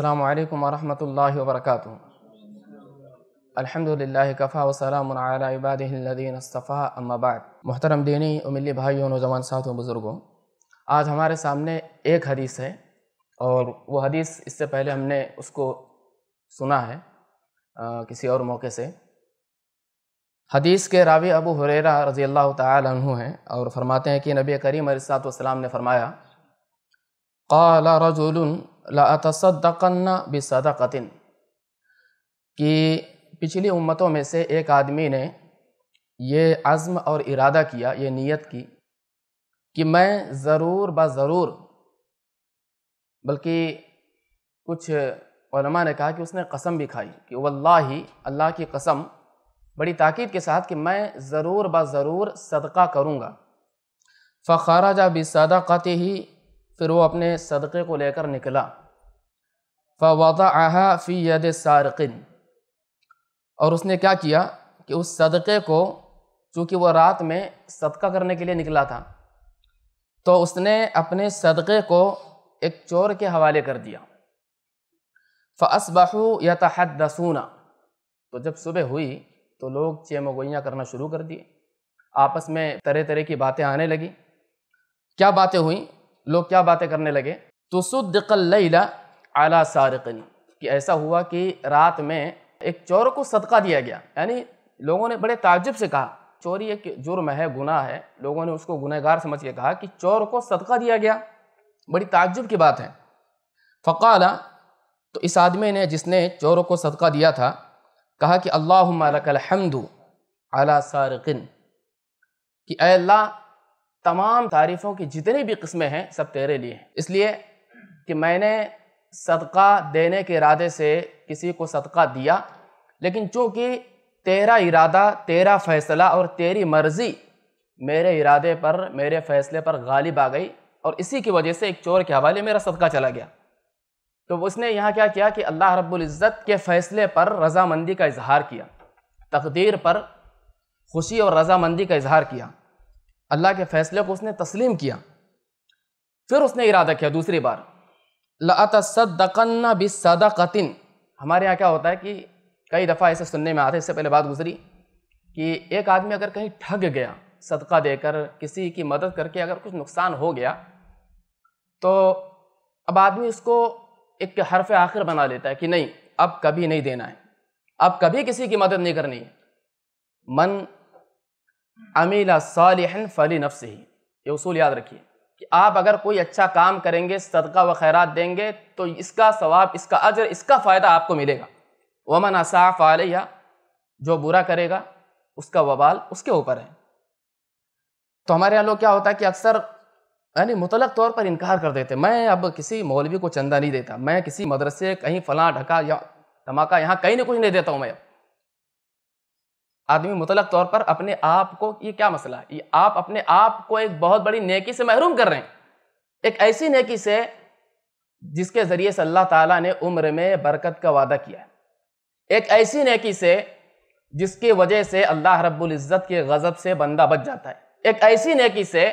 अल्लाम वरहमल वर्क अलहमदिल्ला कफ़ा वसलामबादीन अस्तफ़ा अम्माबाद मोहतरम दीनी उमिली भाइयों नौजवान साथियों बुज़ुर्गों आज हमारे सामने एक हदीस है और वो हदीस इससे पहले हमने उसको सुना है आ, किसी और मौके से हदीस के रावी अबू हुरेरा रज़ी अल्लाह तु हैं और फरमाते हैं कि नबी करीम सलाम ने फरमाया क़ाला रजुलन लातसदन्न बसदाक़तिन कि पिछली उम्मतों में से एक आदमी ने ये आज़म और इरादा किया ये नीयत की कि मैं ज़रूर बा ज़रूर बल्कि कुछ मा ने कहा कि उसने कसम भी खाई कि वल्लाह अल्लाह की कसम बड़ी ताकीद के साथ कि मैं ज़रूर बा ज़रूर सदका करूँगा फ़ारा जा बसदाक़त ही फिर वो अपने सदक़े को लेकर निकला फ़वाता फ़ी यद सारकिन और उसने क्या किया कि उस सदक़े को चूँकि वह रात में सदका करने के लिए निकला था तो उसने अपने सदक़े को एक चोर के हवाले कर दिया तहत दसूना तो जब सुबह हुई तो लोग चेमगोइयाँ करना शुरू कर दिए आपस में तरह तरह की बातें आने लगी क्या बातें हुई लोग क्या बातें करने लगे तो सुदकल्ला आला सारकिन कि ऐसा हुआ कि रात में एक चोर को सदका दिया गया यानी लोगों ने बड़े ताजुब से कहा चोरी एक जुर्म है गुनाह है लोगों ने उसको गुनहगार समझ के कहा कि चोर को सदका दिया गया बड़ी ताजुब की बात है फ़काला तो इस आदमी ने जिसने चोरों को सदका दिया था कहा कि अल्लाह हमदू अला सारकिन कि अल्लाह तमाम तारीफ़ों की जितनी भी किस्में हैं सब तेरे लिए हैं इसलिए कि मैंने सदका देने के इरादे से किसी को सदका दिया लेकिन चूँकि तेरा इरादा तेरा फ़ैसला और तेरी मर्ज़ी मेरे इरादे पर मेरे फ़ैसले पर गालिब आ गई और इसी की वजह से एक चोर के हवाले मेरा सदका चला गया तो उसने यहाँ क्या किया कि अल्लाह रब्ज़त के फ़ैसले पर रजामंदी का इजहार किया तकदीर पर खुशी और रजामंदी का इजहार किया अल्लाह के फैसले को उसने तस्लीम किया फिर उसने इरादा किया दूसरी बार लतसदकन्ना बिसदाकतिन हमारे यहाँ क्या होता है कि कई दफ़ा ऐसे सुनने में आता है इससे पहले बात गुजरी कि एक आदमी अगर कहीं ठग गया सदका देकर किसी की मदद करके अगर कुछ नुकसान हो गया तो अब आदमी इसको एक हरफ आखिर बना लेता है कि नहीं अब कभी नहीं देना है अब कभी किसी की मदद नहीं करनी है मन अमीला सालिहन फली नफ्स ही ये उसूल याद रखिए कि आप अगर कोई अच्छा काम करेंगे सदका व खैरात देंगे तो इसका सवाब इसका अजर इसका फ़ायदा आपको मिलेगा वमन असाफ़ आलिया जो बुरा करेगा उसका वबाल उसके ऊपर है तो हमारे यहाँ लोग क्या होता है कि अक्सर यानी मुतलक तौर पर इनकार कर देते मैं अब किसी मौलवी को चंदा नहीं देता मैं किसी मदरसे कहीं फ़लाँ ढका या धमाका यहाँ कहीं ना कुछ नहीं देता हूँ मैं अब आदमी मुतलक तौर पर अपने आप को ये क्या मसला है ये आप अपने आप को एक बहुत बड़ी नेकी से महरूम कर रहे हैं एक ऐसी नेकी से जिसके ज़रिए से अल्लाह ताला ने उम्र में बरकत का वादा किया एक ऐसी नेकी से जिसकी वजह से अल्लाह रब्बुल इज़्ज़त के गज़ब से बंदा बच जाता है एक ऐसी नेकी से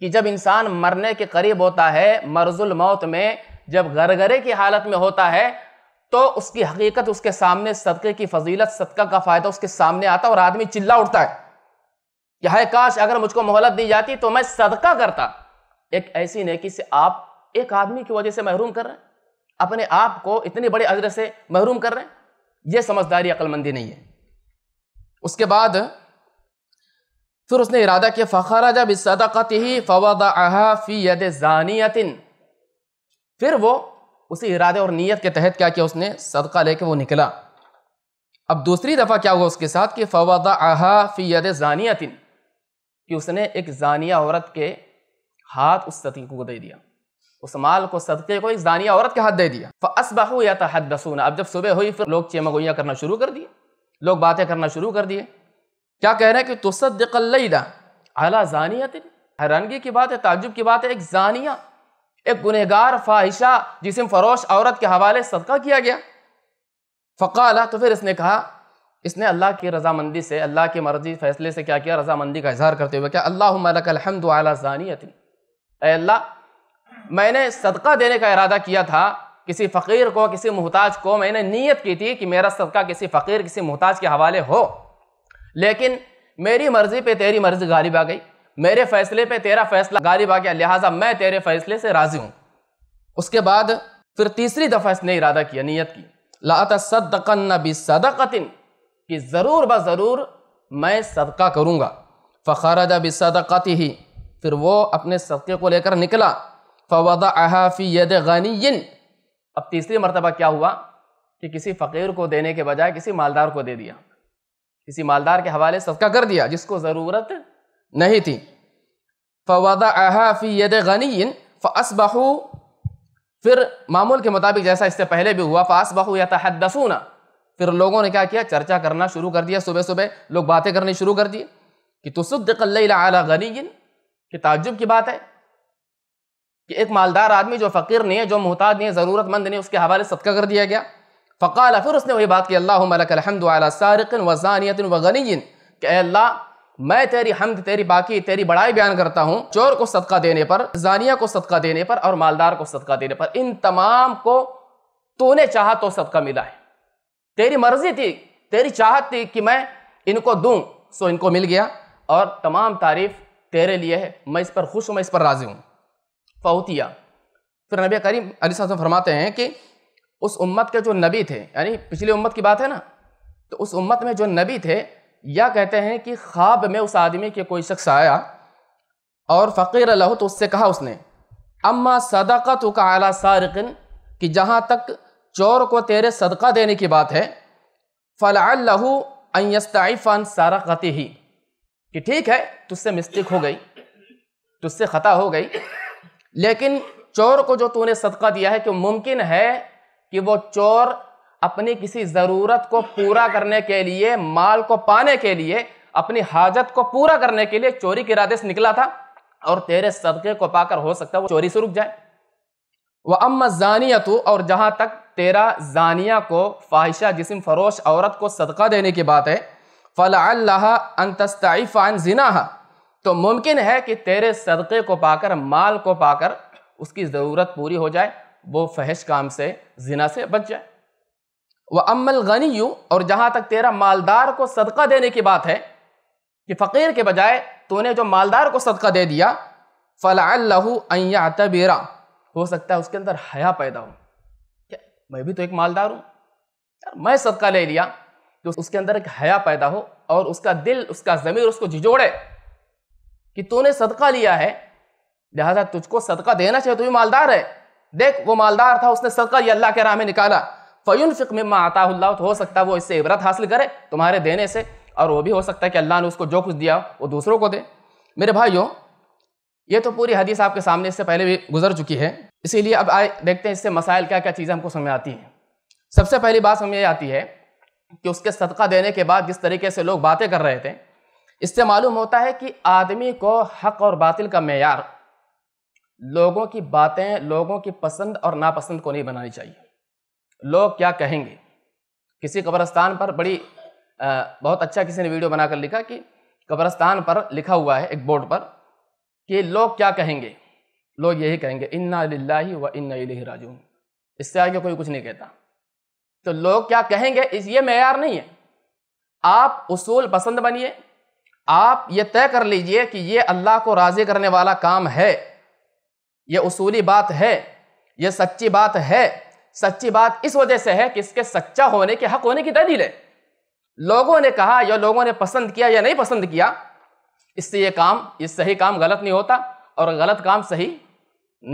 कि जब इंसान मरने के करीब होता है मर्जुल मौत में जब गरगरे की हालत में होता है तो उसकी हकीकत उसके सामने सदक़े की फजीलत सदका का फ़ायदा उसके सामने आता और आदमी चिल्ला उठता है यह काश अगर मुझको मोहलत दी जाती तो मैं सदका करता एक ऐसी नेकी से आप एक आदमी की वजह से महरूम कर रहे हैं अपने आप को इतने बड़े अजर से महरूम कर रहे हैं यह समझदारी अक्लमंदी नहीं है उसके बाद फिर उसने इरादा किया फ़खरा जब इस सदक़त फी यद जानियतिन फिर वो उसी इरादे और नीयत के तहत क्या किया उसने सदका लेके वो निकला अब दूसरी दफ़ा क्या हुआ उसके साथ कि फवादा आहा फ़ीद तिन कि उसने एक जानिया औरत के हाथ उस सदी को दे दिया उस माल को सदक़े को एक जानिया औरत के हाथ दे दिया फसबाह या तहदसूना अब जब सुबह हुई फिर लोग चेमगोइयाँ करना शुरू कर दिए लोग बातें करना शुरू कर दिए क्या कह रहे हैं कि तुसदल अला तिन हैरानगी की बात है ताजुब की बात है एक जानिया एक गुनहगार फाहिशा जिसम फरोश औरत के हवाले सदका किया गया फ़काला तो फिर इसने कहा इसने अल्लाह की रजामंदी से अल्लाह की मर्जी फैसले से क्या किया रजामंदी का इजहार करते हुए क्या अल्लाह मलकमदानियती अल्लाह मैंने सदका देने का इरादा किया था किसी फ़कीर को किसी मोहताज को मैंने नीयत की थी कि मेरा सदका किसी फ़कीर किसी मोहताज के हवाले हो लेकिन मेरी मर्ज़ी पे तेरी मर्ज़ी गालिब आ गई मेरे फैसले पे तेरा फैसला गालिब आ गया लिहाजा मैं तेरे फैसले से राज़ी हूँ उसके बाद फिर तीसरी दफ़ा इसने इरादा किया नीयत की लात सदकन बी सदकतिन कि ज़रूर ब ज़रूर मैं सदका करूँगा फ़ारजा बी सदकती ही फिर वो अपने सदक़े को लेकर निकला फवादा अहाफ़ी यद गनी अब तीसरी मरतबा क्या हुआ कि किसी फ़कीर को देने के बजाय किसी मालदार को दे दिया किसी मालदार के हवाले सदका कर दिया जिसको ज़रूरत नहीं थी फवादा अहाफ़ी यद गनी फ़सबहू फिर मामूल के मुताबिक जैसा इससे पहले भी हुआ बहू या तहदसूना फिर लोगों ने क्या किया चर्चा करना शुरू कर दिया सुबह सुबह लोग बातें करनी शुरू कर दी कि तुसदल गनी कि ताजुब की बात है कि एक मालदार आदमी जो फ़कीर नहीं है जो मोहताज नहीं है ज़रूरतमंद नहीं उसके हवाले सदका कर दिया गया फ़काल फिर उसने वही बात की अल्लाहमद सारकिन वसानियत वगनी कि अल्लाह मैं तेरी हमद तेरी बाकी तेरी बड़ाई बयान करता हूँ चोर को सदका देने पर जानिया को सदका देने पर और मालदार को सदका देने पर इन तमाम को तूने चाह तो सदका मिला है तेरी मर्जी थी तेरी चाहत थी कि मैं इनको दूँ सो इनको मिल गया और तमाम तारीफ तेरे लिए है मैं इस पर खुश हूँ मैं इस पर राज़ी हूँ फ़ौतिया फिर नबी करीम अली साहब फरमाते हैं कि उस उम्मत के जो नबी थे यानी पिछली उम्मत की बात है ना तो उस उम्मत में जो नबी थे या कहते हैं कि ख्वाब में उस आदमी के कोई शख्स आया और फ़कीर लहू तो उससे कहा उसने अम्मा सदका तो का आला सारकिन कि जहाँ तक चोर को तेरे सदका देने की बात है फ़लाल लहू अयस्ताफ़ान सारा कति ही कि ठीक है तुझसे मिस्टेक हो गई तुझसे ख़ता हो गई लेकिन चोर को जो तूने सदका दिया है कि मुमकिन है कि वो चोर अपनी किसी ज़रूरत को पूरा करने के लिए माल को पाने के लिए अपनी हाजत को पूरा करने के लिए चोरी के इरादे से निकला था और तेरे सदक़े को पाकर हो सकता है वो चोरी से रुक जाए वह अम जानिया तो और जहाँ तक तेरा जानिया को फाहिशा जिसम फरोश औरत को सदका देने की बात है फ़ला अनतस्ताफ़ान जिना तो मुमकिन है कि तेरे सदक़े को पाकर माल को पाकर उसकी ज़रूरत पूरी हो जाए वो फहश काम से जिना से बच जाए व अमल गनी और जहाँ तक तेरा मालदार को सदका देने की बात है कि फ़कीर के बजाय तूने जो मालदार को सदका दे दिया अया तबीरा हो सकता है उसके अंदर हया पैदा हो क्या मैं भी तो एक मालदार हूँ मैं सदका ले लिया तो उसके अंदर एक हया पैदा हो और उसका दिल उसका ज़मीर उसको झिझोड़े कि तूने सदका लिया है लिहाजा तुझको सदका देना चाहिए तू भी मालदार है देख वो मालदार था उसने सदका ये अल्लाह के राह में निकाला फ़युन फ़िक में आता तो हो सकता है वो इससे इबरत हासिल करे तुम्हारे देने से और वो भी हो सकता है कि अल्लाह ने उसको जो कुछ दिया वो दूसरों को दे मेरे भाइयों ये तो पूरी हदीस आपके सामने इससे पहले भी गुजर चुकी है इसीलिए अब आए देखते हैं इससे मसाइल क्या क्या चीज़ें हमको समझ आती हैं सबसे पहली बात समझ आती है कि उसके सदका देने के बाद जिस तरीके से लोग बातें कर रहे थे इससे मालूम होता है कि आदमी को हक और बातिल का मैार लोगों की बातें लोगों की पसंद और नापसंद को नहीं बनानी चाहिए लोग क्या कहेंगे किसी कब्रस्तान पर बड़ी आ, बहुत अच्छा किसी ने वीडियो बनाकर लिखा कि कब्रस्तान पर लिखा हुआ है एक बोर्ड पर कि लोग क्या कहेंगे लोग यही कहेंगे इन्ना लाही व इन्ना राजून इससे आगे कोई कुछ नहीं कहता तो लोग क्या कहेंगे इस ये मैार नहीं है आप उसूल पसंद बनिए आप ये तय कर लीजिए कि ये अल्लाह को राज़ी करने वाला काम है ये उसूली बात है ये सच्ची बात है सच्ची बात इस वजह से है कि इसके सच्चा होने के हक होने की दलील है लोगों ने कहा या लोगों ने पसंद किया या नहीं पसंद किया इससे ये काम ये सही काम गलत नहीं होता और गलत काम सही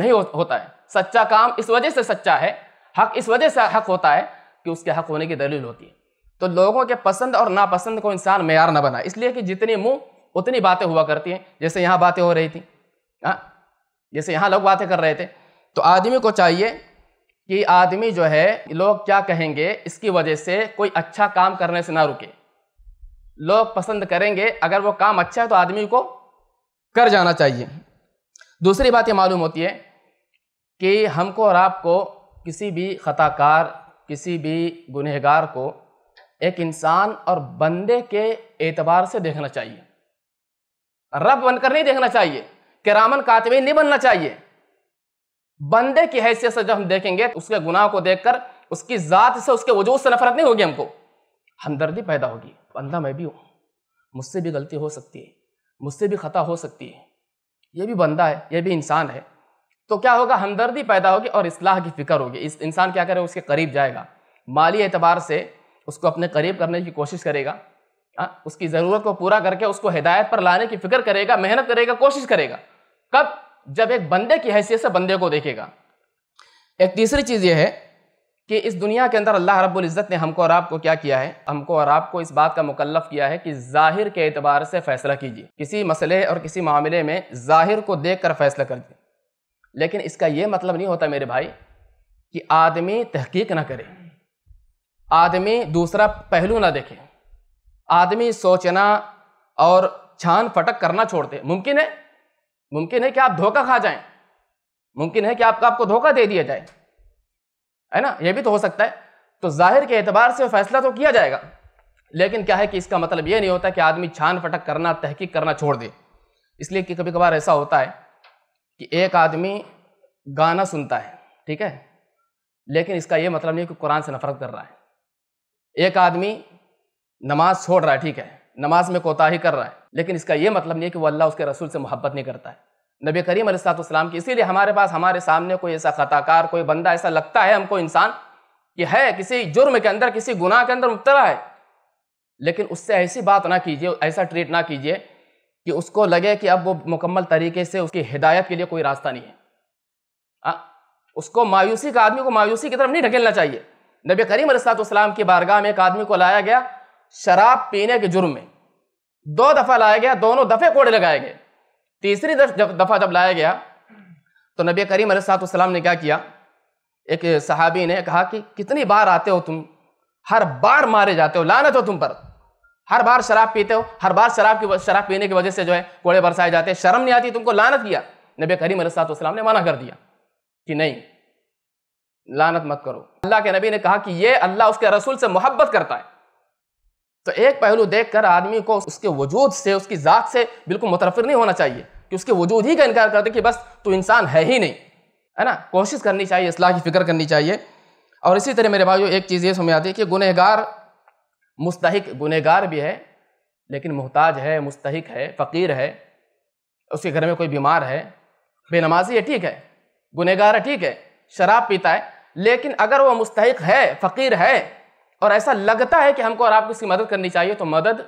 नहीं हो, होता है सच्चा काम इस वजह से सच्चा है हक इस वजह से हक होता है कि उसके हक होने की दलील होती है तो लोगों के पसंद और नापसंद को इंसान मैार ना बनाए इसलिए कि जितनी मुँह उतनी बातें हुआ करती हैं जैसे यहाँ बातें हो रही थी हाँ जैसे यहाँ लोग बातें कर रहे थे तो आदमी को चाहिए कि आदमी जो है लोग क्या कहेंगे इसकी वजह से कोई अच्छा काम करने से ना रुके लोग पसंद करेंगे अगर वो काम अच्छा है तो आदमी को कर जाना चाहिए दूसरी बात ये मालूम होती है कि हमको और आपको किसी भी ख़ताकार किसी भी गुनहगार को एक इंसान और बंदे के एतबार से देखना चाहिए रब बनकर नहीं देखना चाहिए कि रामन नहीं बनना चाहिए बंदे की हैसियत से जब हम देखेंगे तो उसके गुनाह को देखकर उसकी ज़ात से उसके वजूद से नफरत नहीं होगी हमको हमदर्दी पैदा होगी बंदा तो मैं भी हूँ मुझसे भी गलती हो सकती है मुझसे भी खता हो सकती है ये भी बंदा है ये भी इंसान है तो क्या होगा हमदर्दी पैदा होगी और इसलाह की फ़िक्र होगी इस इंसान क्या करेगा उसके करीब जाएगा माली एतबार से उसको अपने करीब करने की कोशिश करेगा आ, हाँ, उसकी ज़रूरत को पूरा करके उसको हिदायत पर लाने की फ़िक्र करेगा मेहनत करेगा कोशिश करेगा कब जब एक बंदे की हैसियत से बंदे को देखेगा एक तीसरी चीज़ यह है कि इस दुनिया के अंदर अल्लाह रब्बुल इज़्ज़त ने हमको और आपको क्या किया है हमको और आपको इस बात का मुकल्लफ किया है कि ज़ाहिर के अतबार से फ़ैसला कीजिए किसी मसले और किसी मामले में ज़ाहिर को देख कर फैसला कर दिए लेकिन इसका यह मतलब नहीं होता मेरे भाई कि आदमी तहकीक ना करे आदमी दूसरा पहलू ना देखे आदमी सोचना और छान फटक करना छोड़ दे मुमकिन है मुमकिन है कि आप धोखा खा जाएं मुमकिन है कि आपका आपको धोखा दे दिया जाए है ना यह भी तो हो सकता है तो जाहिर के एतबार से फैसला तो किया जाएगा लेकिन क्या है कि इसका मतलब ये नहीं होता कि आदमी छान फटक करना तहकीक करना छोड़ दे इसलिए कि कभी कभार ऐसा होता है कि एक आदमी गाना सुनता है ठीक है लेकिन इसका यह मतलब नहीं कि कुरान से नफरत कर रहा है एक आदमी नमाज छोड़ रहा है ठीक है नमाज में कोताही कर रहा है लेकिन इसका यह मतलब नहीं है कि वो अल्लाह उसके रसूल से मोहब्बत नहीं करता है नबी करीम अलैहिस्सलाम की इसीलिए हमारे पास हमारे सामने कोई ऐसा खताकार कोई बंदा ऐसा लगता है हमको इंसान कि है किसी जुर्म के अंदर किसी गुनाह के अंदर मुबतला है लेकिन उससे ऐसी बात ना कीजिए ऐसा ट्रीट ना कीजिए कि उसको लगे कि अब वो मुकम्मल तरीके से उसकी हिदायत के लिए कोई रास्ता नहीं है आ, उसको मायूसी का आदमी को मायूसी की तरफ नहीं ढकेलना चाहिए नबी करीम अलैहिस्सलाम की बारगाह में एक आदमी को लाया गया शराब पीने के जुर्म में दो दफ़ा लाया गया दोनों दफ़े कोड़े लगाए गए तीसरी दफ़ा जब लाया गया तो नबी करीम सलाम ने क्या किया एक सहाबी ने कहा कि कितनी बार आते हो तुम हर बार मारे जाते हो लानत हो तुम पर हर बार शराब पीते हो हर बार शराब की शराब पीने की वजह से जो है कोड़े बरसाए जाते हैं शर्म नहीं आती तुमको लानत किया नबी करीम सलाम ने मना कर दिया कि नहीं लानत मत करो अल्लाह के नबी ने कहा कि ये अल्लाह उसके रसूल से मोहब्बत करता है तो एक पहलू देखकर आदमी को उसके वजूद से उसकी ज़ात से बिल्कुल मुतरफिर नहीं होना चाहिए कि उसके वजूद ही का इनकार कर दे कि बस तो इंसान है ही नहीं है ना कोशिश करनी चाहिए असलाह की फ़िक्र करनी चाहिए और इसी तरह मेरे भाई एक चीज़ ये समझ आती है कि गुनहगार मुस्तक गुनहगार भी है लेकिन मोहताज है मुस्तक है फ़कीर है उसके घर में कोई बीमार है बेनमाजी है ठीक है गुनहगार है ठीक है शराब पीता है लेकिन अगर वह मुस्तक है फ़कीर है और ऐसा लगता है कि हमको और आपको इसकी मदद करनी चाहिए तो मदद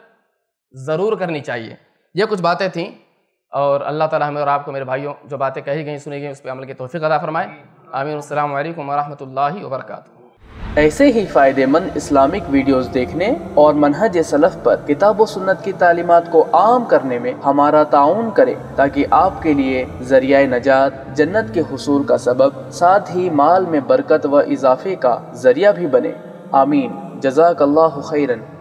ज़रूर करनी चाहिए ये कुछ बातें थीं और अल्लाह ताला हमें और आपको मेरे भाइयों जो बातें कही गई सुनी गई उस पर अमल की तोफ़ी अदा फरमाए आमिर अल्लाम वरहमल ऐसे ही फ़ायदेमंद इस्लामिक वीडियोस देखने और मनहज सलफ़ पर किताब सुन्नत की तालीमत को आम करने में हमारा ताउन करें ताकि आपके लिए जरिया नजात जन्नत के हसूल का सबब साथ ही माल में बरकत व इजाफे का जरिया भी बने आमीन جزاك الله خيرا